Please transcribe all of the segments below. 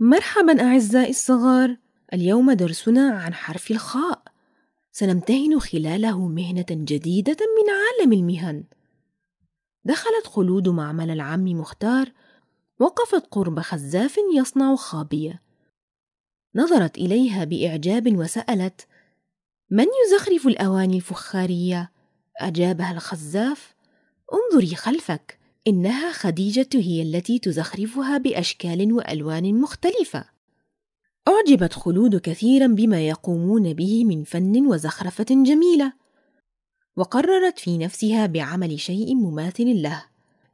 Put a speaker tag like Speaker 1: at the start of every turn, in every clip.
Speaker 1: مرحبا أعزائي الصغار، اليوم درسنا عن حرف الخاء، سنمتهن خلاله مهنة جديدة من عالم المهن. دخلت خلود معمل العم مختار، وقفت قرب خزاف يصنع خابية. نظرت إليها بإعجاب وسألت: من يزخرف الأواني الفخارية؟ أجابها الخزاف: انظري خلفك، إنها خديجة هي التي تزخرفها بأشكال وألوان مختلفة. أعجبت خلود كثيرا بما يقومون به من فن وزخرفة جميلة، وقررت في نفسها بعمل شيء مماثل له،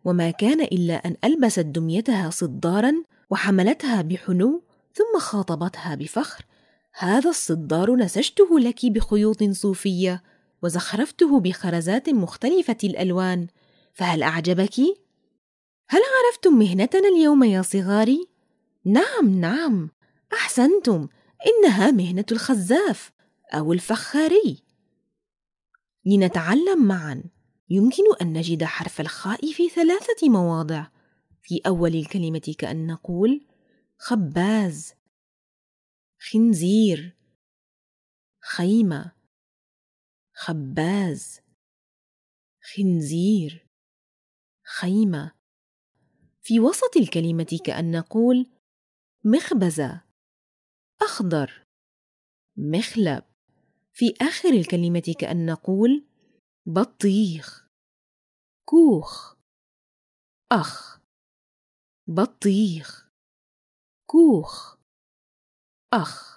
Speaker 1: وما كان إلا أن ألبست دميتها صدارا وحملتها بحنو ثم خاطبتها بفخر: هذا الصدار نسجته لك بخيوط صوفية، وزخرفته بخرزات مختلفة الألوان، فهل أعجبك؟ هل عرفتم مهنتنا اليوم يا صغاري نعم نعم احسنتم انها مهنه الخزاف او الفخاري لنتعلم معا يمكن ان نجد حرف الخاء في ثلاثه مواضع في اول الكلمه كان نقول خباز خنزير
Speaker 2: خيمه خباز خنزير خيمه في وسط الكلمة كأن نقول مخبزة أخضر مخلب في آخر الكلمة كأن نقول بطيخ
Speaker 3: كوخ أخ بطيخ كوخ أخ